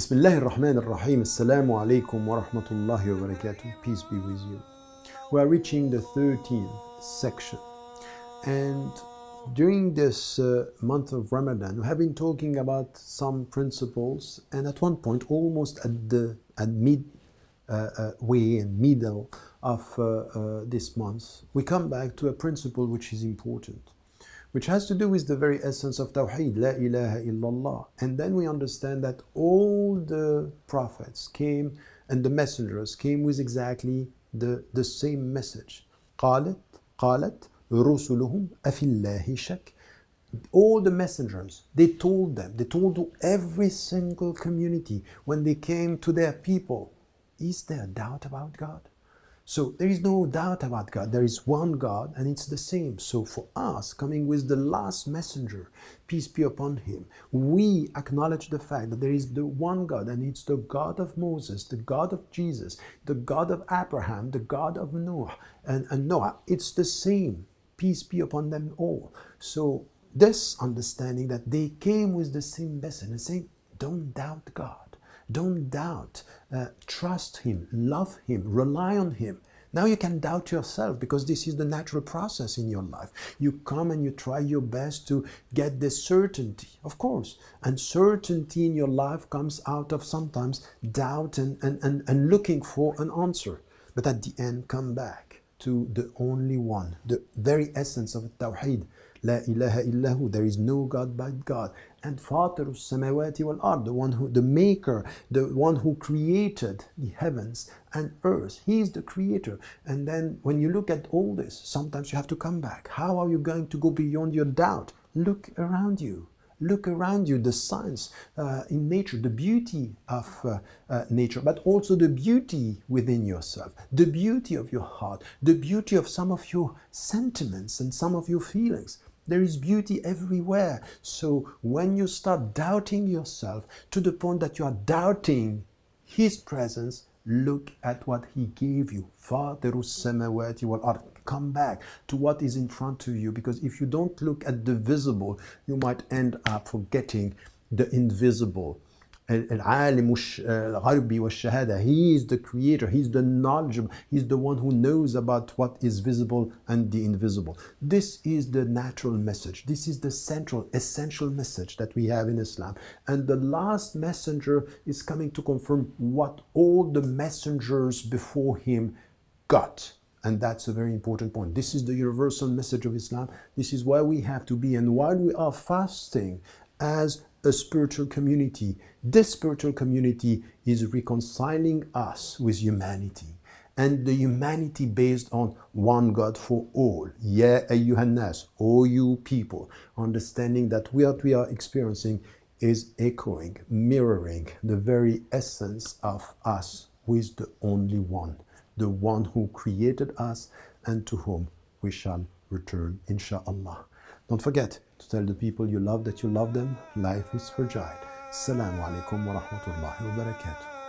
بسم Peace be with you We are reaching the 13th section and during this uh, month of Ramadan we have been talking about some principles and at one point almost at the at mid uh, uh, way and middle of uh, uh, this month we come back to a principle which is important which has to do with the very essence of Tawheed, La ilaha illallah. And then we understand that all the prophets came and the messengers came with exactly the, the same message. قالت قالت رسلهم أفي الله شك all the messengers, they told them, they told to every single community when they came to their people, is there doubt about God? So there is no doubt about God. There is one God and it's the same. So for us, coming with the last messenger, peace be upon him, we acknowledge the fact that there is the one God and it's the God of Moses, the God of Jesus, the God of Abraham, the God of Noah and, and Noah. It's the same. Peace be upon them all. So this understanding that they came with the same message and saying, don't doubt God. Don't doubt. Uh, trust Him. Love Him. Rely on Him. Now you can doubt yourself because this is the natural process in your life. You come and you try your best to get this certainty. Of course, And certainty in your life comes out of sometimes doubt and, and, and, and looking for an answer. But at the end, come back to the only one, the very essence of Tawheed. La ilaha illahu, there is no God but God. And Fatir samawati wal ard, the one who, the maker, the one who created the heavens and earth. He is the creator. And then when you look at all this, sometimes you have to come back. How are you going to go beyond your doubt? Look around you. Look around you, the science uh, in nature, the beauty of uh, uh, nature, but also the beauty within yourself, the beauty of your heart, the beauty of some of your sentiments and some of your feelings. There is beauty everywhere. So when you start doubting yourself to the point that you are doubting His presence, look at what He gave you. Father, Come back to what is in front of you because if you don't look at the visible, you might end up forgetting the invisible. العالم الغربي والشهادة he is the creator he is the knowledgeable he is the one who knows about what is visible and the invisible this is the natural message this is the central essential message that we have in Islam and the last messenger is coming to confirm what all the messengers before him got and that's a very important point. This is the universal message of Islam. This is why we have to be. And while we are fasting as a spiritual community, this spiritual community is reconciling us with humanity. And the humanity based on one God for all. Yeah, ayyuhannas, all you people, understanding that what we are experiencing is echoing, mirroring the very essence of us with the only one the one who created us and to whom we shall return, inshallah. Don't forget to tell the people you love that you love them. Life is fragile. Assalamu alaikum wa rahmatullahi wa barakatuh.